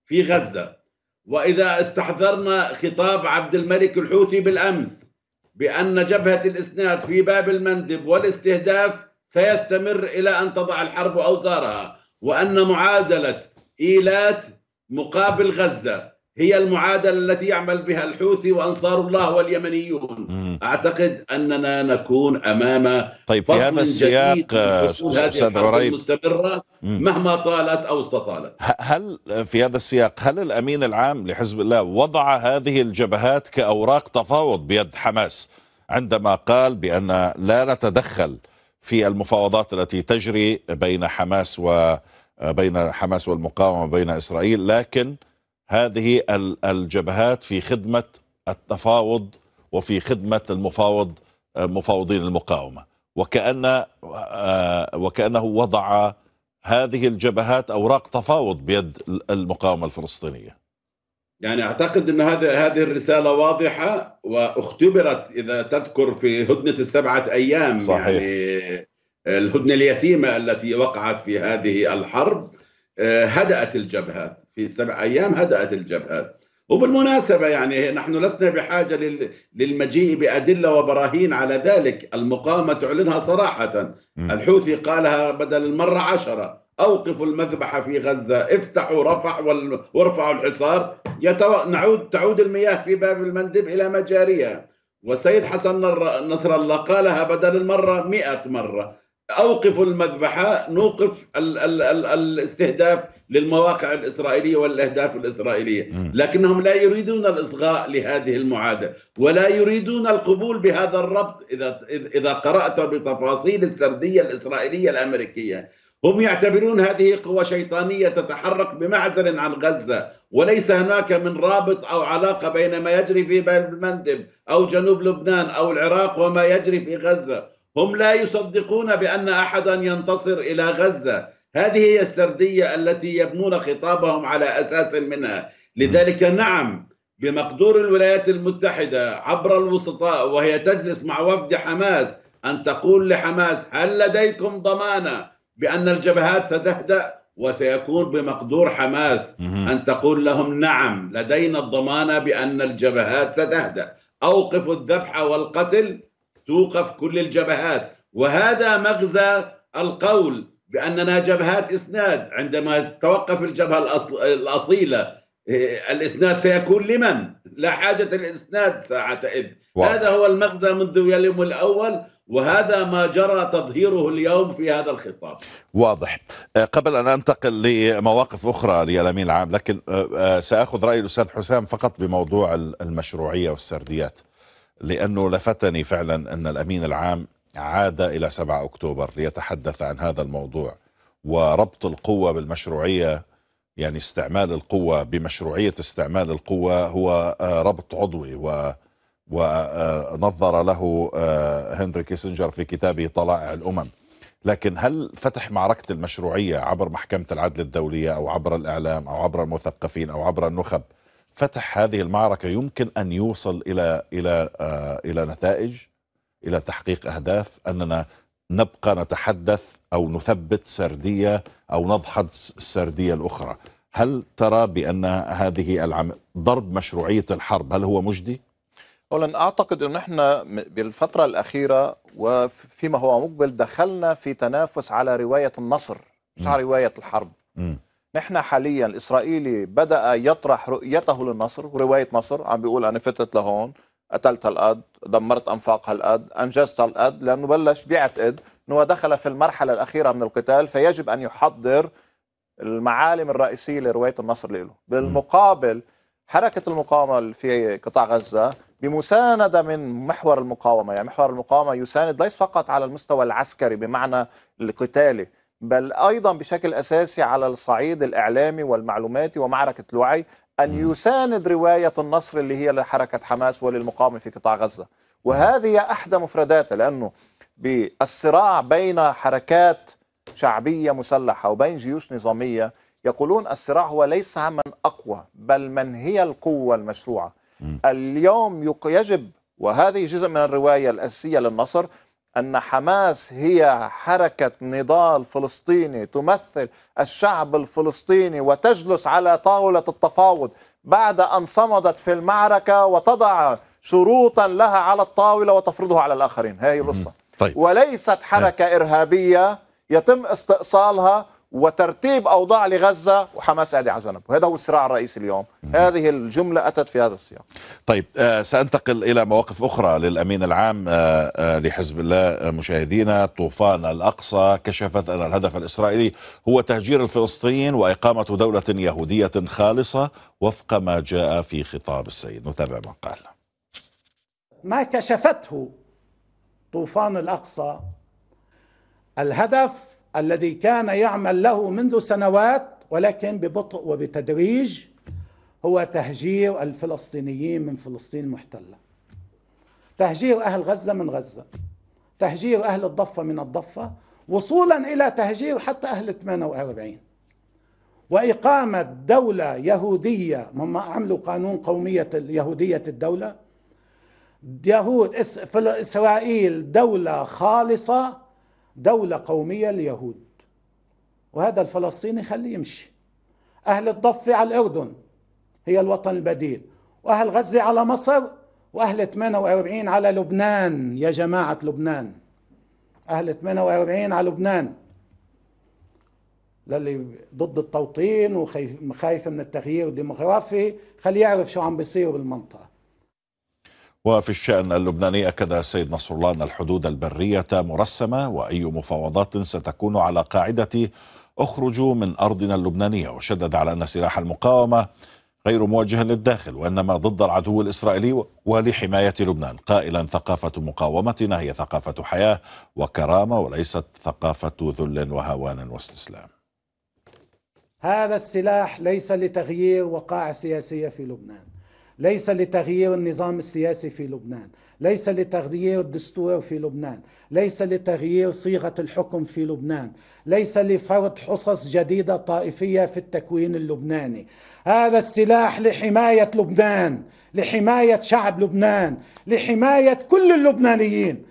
في غزه واذا استحضرنا خطاب عبد الملك الحوثي بالامس بان جبهه الاسناد في باب المندب والاستهداف سيستمر الى ان تضع الحرب اوزارها وأن معادلة إيلات مقابل غزة هي المعادلة التي يعمل بها الحوثي وأنصار الله واليمنيون مم. أعتقد أننا نكون أمام طيب فصل في هذا السياق أستاذ عريب المستمرة مم. مهما طالت أو استطالت هل في هذا السياق هل الأمين العام لحزب الله وضع هذه الجبهات كأوراق تفاوض بيد حماس عندما قال بأن لا نتدخل في المفاوضات التي تجري بين حماس وبين حماس والمقاومه بين اسرائيل لكن هذه الجبهات في خدمه التفاوض وفي خدمه المفاوض مفاوضين المقاومه وكان آه، وكانه وضع هذه الجبهات اوراق تفاوض بيد المقاومه الفلسطينيه يعني اعتقد ان هذا هذه الرساله واضحه واختبرت اذا تذكر في هدنه السبعه ايام صحيح. يعني آه، الهدنه اليتيمه التي وقعت في هذه الحرب آه، هدأت الجبهات في سبع ايام هدأت الجبهات وبالمناسبة يعني نحن لسنا بحاجة للمجيء بأدلة وبراهين على ذلك المقاومة تعلنها صراحة الحوثي قالها بدل المرة عشرة أوقفوا المذبحة في غزة افتحوا رفع وارفعوا الحصار يتو... نعود تعود المياه في باب المندب إلى مجاريها وسيد حسن نصر الله قالها بدل المرة مئة مرة أوقفوا المذبحة نوقف ال ال ال الاستهداف للمواقع الإسرائيلية والأهداف الإسرائيلية لكنهم لا يريدون الإصغاء لهذه المعادله ولا يريدون القبول بهذا الربط إذا, إذا قرأت بتفاصيل السردية الإسرائيلية الأمريكية هم يعتبرون هذه قوة شيطانية تتحرك بمعزل عن غزة وليس هناك من رابط أو علاقة بين ما يجري في المندب أو جنوب لبنان أو العراق وما يجري في غزة هم لا يصدقون بأن أحدا ينتصر إلى غزة هذه هي السردية التي يبنون خطابهم على أساس منها لذلك نعم بمقدور الولايات المتحدة عبر الوسطاء وهي تجلس مع وفد حماس أن تقول لحماس هل لديكم ضمانة بأن الجبهات ستهدأ وسيكون بمقدور حماس أن تقول لهم نعم لدينا الضمانة بأن الجبهات ستهدأ أوقفوا الذبح والقتل توقف كل الجبهات وهذا مغزى القول بأننا جبهات إسناد عندما توقف الجبهة الأصل... الأصيلة الإسناد سيكون لمن؟ لا حاجة الإسناد ساعتئذ هذا هو المغزى منذ اليوم الأول وهذا ما جرى تظهيره اليوم في هذا الخطاب واضح آه، قبل أن أنتقل لمواقف أخرى للأمين العام لكن آه، آه، سأخذ رأي الأستاذ حسام فقط بموضوع المشروعية والسرديات لأنه لفتني فعلا أن الأمين العام عاد إلى 7 أكتوبر ليتحدث عن هذا الموضوع وربط القوة بالمشروعية يعني استعمال القوة بمشروعية استعمال القوة هو ربط عضوي و ونظر له آه، هنري كيسنجر في كتابه طلائع الأمم لكن هل فتح معركة المشروعية عبر محكمة العدل الدولية أو عبر الإعلام أو عبر المثقفين أو عبر النخب فتح هذه المعركة يمكن أن يوصل إلى إلى آه، إلى نتائج إلى تحقيق أهداف أننا نبقى نتحدث أو نثبت سردية أو نضحد السردية الأخرى هل ترى بأن هذه العم... ضرب مشروعية الحرب هل هو مجدي؟ اولا اعتقد ان احنا بالفتره الاخيره وفيما هو مقبل دخلنا في تنافس على روايه النصر مش على روايه الحرب نحن حاليا الاسرائيلي بدا يطرح رؤيته للنصر وروايه نصر عم بيقول انا فتت لهون قتلت الأد دمرت انفاق الأد أنجزت الأد لأنه بلش بيعتقد أنه دخل في المرحلة الأخيرة من القتال فيجب أن يحضر المعالم الرئيسية لرواية النصر له بالمقابل حركة المقاومة في قطاع غزة بمساندة من محور المقاومة يعني محور المقاومة يساند ليس فقط على المستوى العسكري بمعنى القتالي بل أيضا بشكل أساسي على الصعيد الإعلامي والمعلوماتي ومعركة الوعي أن يساند رواية النصر اللي هي لحركة حماس وللمقاومة في قطاع غزة وهذه أحدى مفرداتها لأنه بالصراع بين حركات شعبية مسلحة وبين جيوش نظامية يقولون الصراع هو ليس عن من أقوى بل من هي القوة المشروعة اليوم يجب وهذه جزء من الرواية الأساسية للنصر أن حماس هي حركة نضال فلسطيني تمثل الشعب الفلسطيني وتجلس على طاولة التفاوض بعد أن صمدت في المعركة وتضع شروطا لها على الطاولة وتفرضها على الآخرين هذه القصة طيب. وليست حركة إرهابية يتم استئصالها وترتيب أوضاع لغزة وحماس قاعدة على جنب وهذا هو الصراع الرئيسي اليوم هذه الجملة أتت في هذا السياق طيب آه سأنتقل إلى مواقف أخرى للأمين العام آه آه لحزب الله آه، مشاهدينا طوفان الأقصى كشفت أن الهدف الإسرائيلي هو تهجير الفلسطينيين وإقامة دولة يهودية خالصة وفق ما جاء في خطاب السيد نتابع ما قال ما كشفته طوفان الأقصى الهدف الذي كان يعمل له منذ سنوات ولكن ببطء وبتدريج هو تهجير الفلسطينيين من فلسطين المحتله تهجير اهل غزه من غزه تهجير اهل الضفه من الضفه وصولا الى تهجير حتى اهل 48 واقامه دوله يهوديه هم عملوا قانون قوميه يهوديه الدوله يهود إسرائيل دولة خالصة دولة قومية اليهود وهذا الفلسطيني خليه يمشي أهل الضفة على الأردن هي الوطن البديل وأهل غزة على مصر وأهل 48 على لبنان يا جماعة لبنان أهل 48 على لبنان للي ضد التوطين وخايف من التغيير الديموغرافي خليه يعرف شو عم بيصير بالمنطقة وفي الشأن اللبناني أكد السيد نصر الله أن الحدود البرية مرسمة وأي مفاوضات ستكون على قاعدة اخرجوا من أرضنا اللبنانية وشدد على أن سلاح المقاومة غير موجه للداخل وإنما ضد العدو الإسرائيلي ولحماية لبنان قائلا ثقافة مقاومتنا هي ثقافة حياة وكرامة وليست ثقافة ذل وهوان واستسلام هذا السلاح ليس لتغيير وقاع سياسية في لبنان ليس لتغيير النظام السياسي في لبنان ليس لتغيير الدستور في لبنان ليس لتغيير صيغة الحكم في لبنان ليس لفرض حصص جديدة طائفية في التكوين اللبناني هذا السلاح لحماية لبنان لحماية شعب لبنان لحماية كل اللبنانيين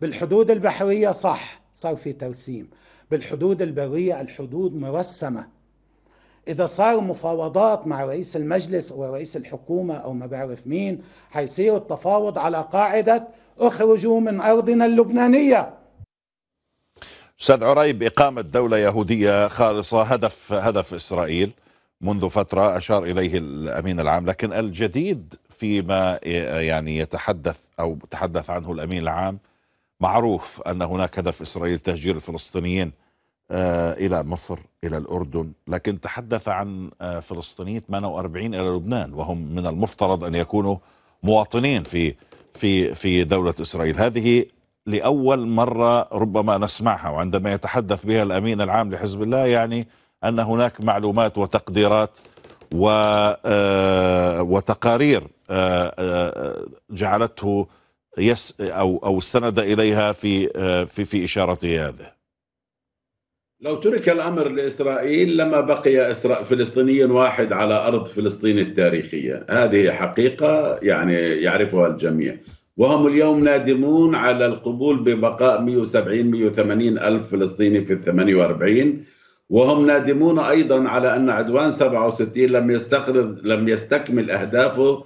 بالحدود البحرية صح صار في ترسيم بالحدود البرية الحدود مرسمة اذا صار مفاوضات مع رئيس المجلس ورئيس الحكومه او ما بعرف مين حيصير التفاوض على قاعده اخرجوا من ارضنا اللبنانيه استاذ عريب اقامه دوله يهوديه خالصه هدف هدف اسرائيل منذ فتره اشار اليه الامين العام لكن الجديد فيما يعني يتحدث او تحدث عنه الامين العام معروف ان هناك هدف اسرائيل تهجير الفلسطينيين آه، إلى مصر إلى الأردن لكن تحدث عن آه، فلسطينيه 48 إلى لبنان وهم من المفترض أن يكونوا مواطنين في في في دولة إسرائيل هذه لأول مرة ربما نسمعها وعندما يتحدث بها الأمين العام لحزب الله يعني أن هناك معلومات وتقديرات و آه، وتقارير جعلته يس أو أو استند إليها في في في إشارته هذه لو ترك الأمر لإسرائيل لما بقي فلسطيني واحد على أرض فلسطين التاريخية هذه حقيقة يعني يعرفها الجميع وهم اليوم نادمون على القبول ببقاء 170 180 ألف فلسطيني في ال 48 وهم نادمون أيضا على أن عدوان 67 لم يستقرض لم يستكمل أهدافه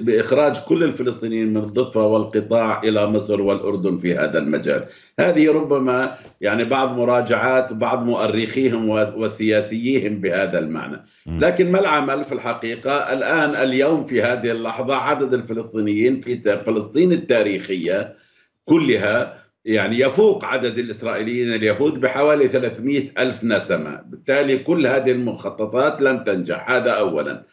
باخراج كل الفلسطينيين من الضفه والقطاع الى مصر والاردن في هذا المجال. هذه ربما يعني بعض مراجعات بعض مؤرخيهم وسياسييهم بهذا المعنى. لكن ما العمل في الحقيقه الان اليوم في هذه اللحظه عدد الفلسطينيين في فلسطين التاريخيه كلها يعني يفوق عدد الإسرائيليين اليهود بحوالي 300 ألف نسمة بالتالي كل هذه المخططات لم تنجح هذا أولا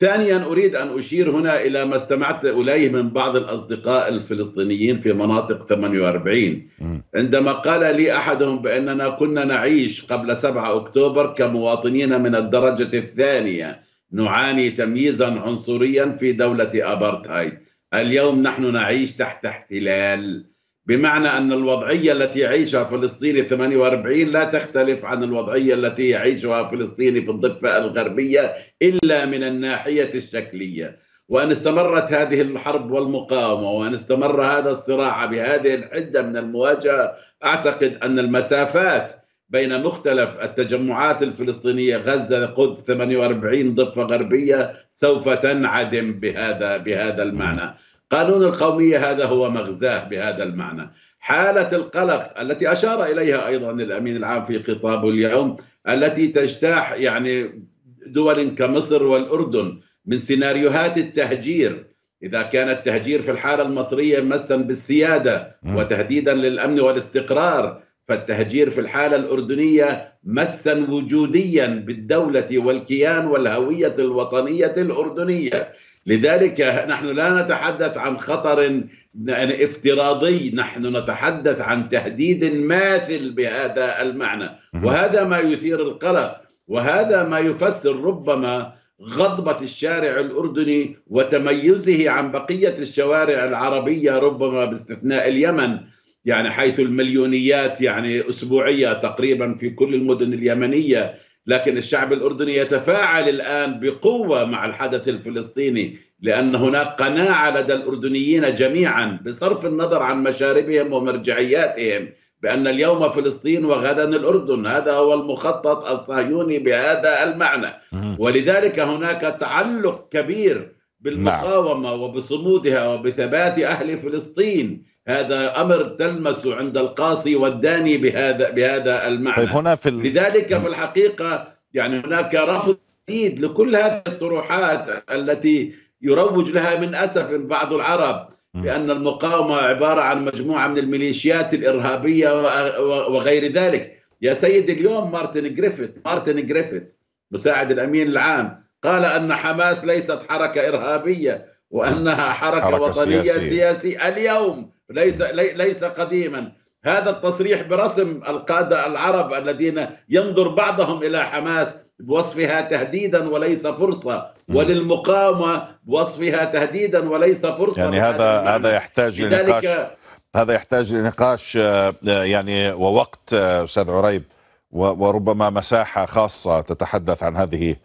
ثانيا اريد ان اشير هنا الى ما استمعت اليه من بعض الاصدقاء الفلسطينيين في مناطق 48 عندما قال لي احدهم باننا كنا نعيش قبل 7 اكتوبر كمواطنين من الدرجه الثانيه نعاني تمييزا عنصريا في دوله ابرتهايد اليوم نحن نعيش تحت احتلال بمعنى أن الوضعية التي يعيشها فلسطيني 48 لا تختلف عن الوضعية التي يعيشها فلسطيني في الضفة الغربية إلا من الناحية الشكلية وأن استمرت هذه الحرب والمقاومة وأن استمر هذا الصراع بهذه الحدة من المواجهة أعتقد أن المسافات بين مختلف التجمعات الفلسطينية غزة القدس 48 ضفة غربية سوف تنعدم بهذا بهذا المعنى قانون القومية هذا هو مغزاه بهذا المعنى حالة القلق التي أشار إليها أيضا الأمين العام في خطابه اليوم التي تجتاح يعني دول كمصر والأردن من سيناريوهات التهجير إذا كان التهجير في الحالة المصرية مسا بالسيادة وتهديدا للأمن والاستقرار فالتهجير في الحالة الأردنية مسا وجوديا بالدولة والكيان والهوية الوطنية الأردنية لذلك نحن لا نتحدث عن خطر يعني افتراضي نحن نتحدث عن تهديد ماثل بهذا المعنى وهذا ما يثير القلق وهذا ما يفسر ربما غضبة الشارع الأردني وتميزه عن بقية الشوارع العربية ربما باستثناء اليمن يعني حيث المليونيات يعني أسبوعية تقريبا في كل المدن اليمنية لكن الشعب الأردني يتفاعل الآن بقوة مع الحدث الفلسطيني لأن هناك قناعة لدى الأردنيين جميعا بصرف النظر عن مشاربهم ومرجعياتهم بأن اليوم فلسطين وغدا الأردن هذا هو المخطط الصهيوني بهذا المعنى ولذلك هناك تعلق كبير نعم. بالمقاومة وبصمودها وبثبات أهل فلسطين هذا امر تلمس عند القاصي والداني بهذا بهذا المعنى طيب هنا في ال... لذلك في الحقيقه يعني هناك رفض شديد لكل هذه الطروحات التي يروج لها من اسف بعض العرب بان المقاومه عباره عن مجموعه من الميليشيات الارهابيه وغير ذلك يا سيدي اليوم مارتن جريفيث مارتن جريفيث مساعد الامين العام قال ان حماس ليست حركه ارهابيه وانها حركه, حركة وطنيه سياسية. سياسيه اليوم ليس ليس قديما هذا التصريح برسم القادة العرب الذين ينظر بعضهم إلى حماس بوصفها تهديدا وليس فرصة وللمقاومة بوصفها تهديدا وليس فرصة يعني هذا هذا يحتاج لنقاش هذا يحتاج لنقاش آه، آه، يعني ووقت آه، أستاذ عريب وربما مساحة خاصة تتحدث عن هذه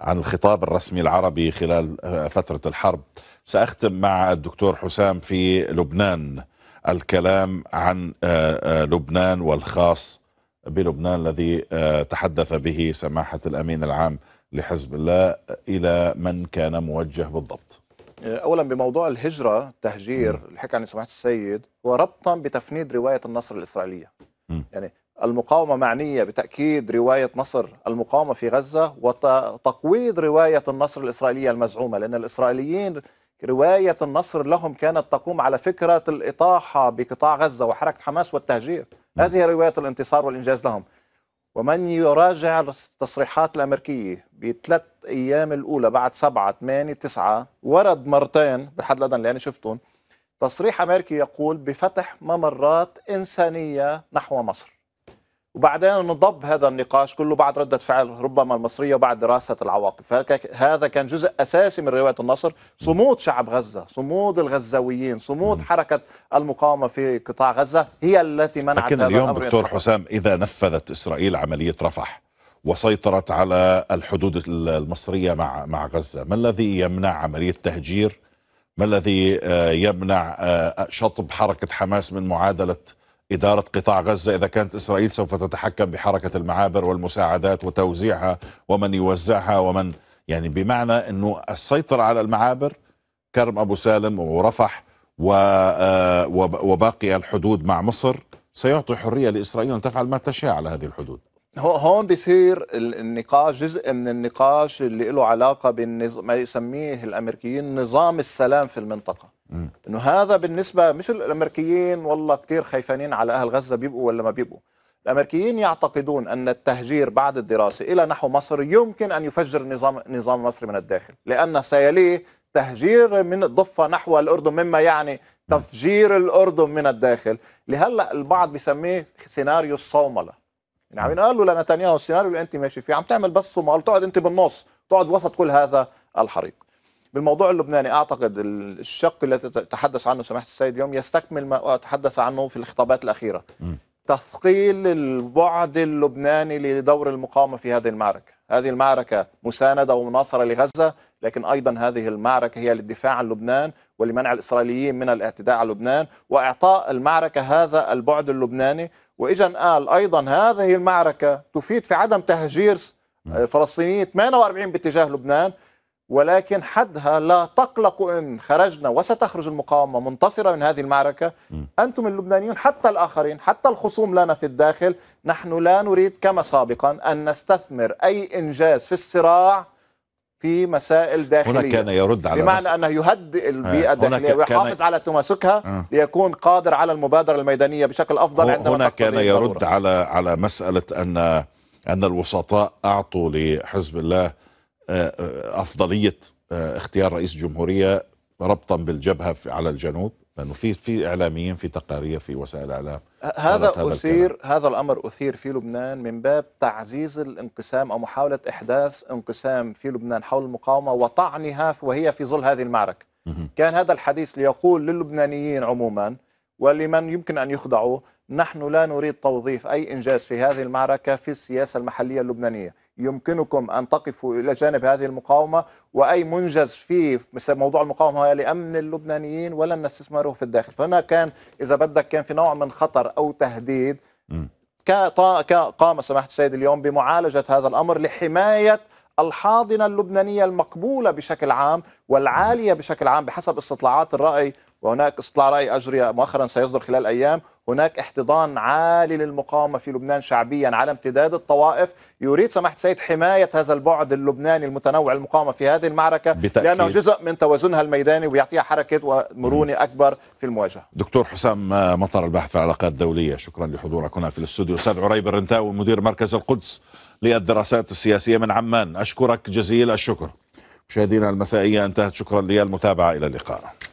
عن الخطاب الرسمي العربي خلال فترة الحرب سأختم مع الدكتور حسام في لبنان الكلام عن آه، آه، لبنان والخاص بلبنان الذي آه، تحدث به سماحة الأمين العام لحزب الله إلى من كان موجه بالضبط أولا بموضوع الهجرة تهجير اللي حكى عن سماحة السيد وربطا بتفنيد رواية النصر الإسرائيلية م. يعني المقاومة معنية بتأكيد رواية نصر المقاومة في غزة وتقويض رواية النصر الإسرائيلية المزعومة لأن الإسرائيليين رواية النصر لهم كانت تقوم على فكرة الإطاحة بقطاع غزة وحركة حماس والتهجير نعم. هذه رواية الانتصار والإنجاز لهم ومن يراجع التصريحات الأمريكية بثلاث أيام الأولى بعد سبعة ثمانية تسعة ورد مرتين بحد الأدنى اللي أنا شفتهم تصريح أمريكي يقول بفتح ممرات إنسانية نحو مصر وبعدين نضب هذا النقاش كله بعد ردة فعل ربما المصرية وبعد دراسة العواقب هذا كان جزء أساسي من رواية النصر صمود شعب غزة صمود الغزاويين صمود حركة المقاومة في قطاع غزة هي التي منعت لكن هذا اليوم الأمر دكتور حسام إذا نفذت إسرائيل عملية رفح وسيطرت على الحدود المصرية مع مع غزة ما الذي يمنع عملية تهجير ما الذي آه، يمنع آه، شطب حركة حماس من معادلة إدارة قطاع غزة إذا كانت إسرائيل سوف تتحكم بحركة المعابر والمساعدات وتوزيعها ومن يوزعها ومن يعني بمعنى أنه السيطرة على المعابر كرم أبو سالم ورفح آه، وباقي الحدود مع مصر سيعطي حرية لإسرائيل أن تفعل ما تشاء على هذه الحدود هون بصير النقاش جزء من النقاش اللي له علاقة بما يسميه الأمريكيين نظام السلام في المنطقة انه هذا بالنسبه مش الامريكيين والله كثير خايفانين على اهل غزه بيبقوا ولا ما بيبقوا الامريكيين يعتقدون ان التهجير بعد الدراسه الى نحو مصر يمكن ان يفجر نظام نظام مصر من الداخل لان سيليه تهجير من الضفه نحو الاردن مما يعني تفجير الاردن من الداخل لهلا البعض بسميه سيناريو الصومله يعني عم ينقلوا لنتنياهو السيناريو اللي انت ماشي فيه عم تعمل بس صومال تقعد انت بالنص تقعد وسط كل هذا الحريق بالموضوع اللبناني اعتقد الشق الذي تحدث عنه سماحه السيد اليوم يستكمل ما تحدث عنه في الخطابات الاخيره م. تثقيل البعد اللبناني لدور المقاومه في هذه المعركه هذه المعركه مسانده ومناصره لغزه لكن ايضا هذه المعركه هي للدفاع عن لبنان ولمنع الاسرائيليين من الاعتداء على لبنان واعطاء المعركه هذا البعد اللبناني واجا قال ايضا هذه المعركه تفيد في عدم تهجير الفلسطينيين آه، 48 باتجاه لبنان ولكن حدها لا تقلق إن خرجنا وستخرج المقاومة منتصرة من هذه المعركة أنتم اللبنانيون حتى الآخرين حتى الخصوم لنا في الداخل نحن لا نريد كما سابقا أن نستثمر أي إنجاز في الصراع في مسائل داخلية هنا كان يرد على بمعنى مس... أنه يهدئ البيئة الداخلية ويحافظ كان... على تماسكها آه. ليكون قادر على المبادرة الميدانية بشكل أفضل عندما هنا كان يرد على على مسألة أن أن الوسطاء أعطوا لحزب الله آه، آه، افضليه آه، اختيار رئيس جمهوريه ربطا بالجبهه على الجنوب لانه في في اعلاميين في تقارير في وسائل اعلام هذا اثير هذا, هذا الامر اثير في لبنان من باب تعزيز الانقسام او محاوله احداث انقسام في لبنان حول المقاومه وطعنها وهي في ظل هذه المعركه كان هذا الحديث ليقول للبنانيين عموما ولمن يمكن ان يخدعوا نحن لا نريد توظيف اي انجاز في هذه المعركه في السياسه المحليه اللبنانيه يمكنكم أن تقفوا إلى جانب هذه المقاومة وأي منجز في موضوع المقاومة هي لأمن اللبنانيين ولن نستثمره في الداخل فهنا كان إذا بدك كان في نوع من خطر أو تهديد قام سماحة السيد اليوم بمعالجة هذا الأمر لحماية الحاضنة اللبنانية المقبولة بشكل عام والعالية بشكل عام بحسب استطلاعات الرأي وهناك استطلاع رأي أجري مؤخرا سيصدر خلال أيام هناك احتضان عالي للمقاومة في لبنان شعبيا على امتداد الطوائف يريد سماحة السيد حماية هذا البعد اللبناني المتنوع المقاومة في هذه المعركة بتأكيد. لأنه جزء من توازنها الميداني ويعطيها حركة ومرونة أكبر في المواجهة دكتور حسام مطر الباحث في العلاقات الدولية شكرا لحضورك هنا في الاستوديو أستاذ عريب الرنتاوي مدير مركز القدس للدراسات السياسية من عمان أشكرك جزيل الشكر مشاهدينا المسائية انتهت شكرا للمتابعة إلى اللقاء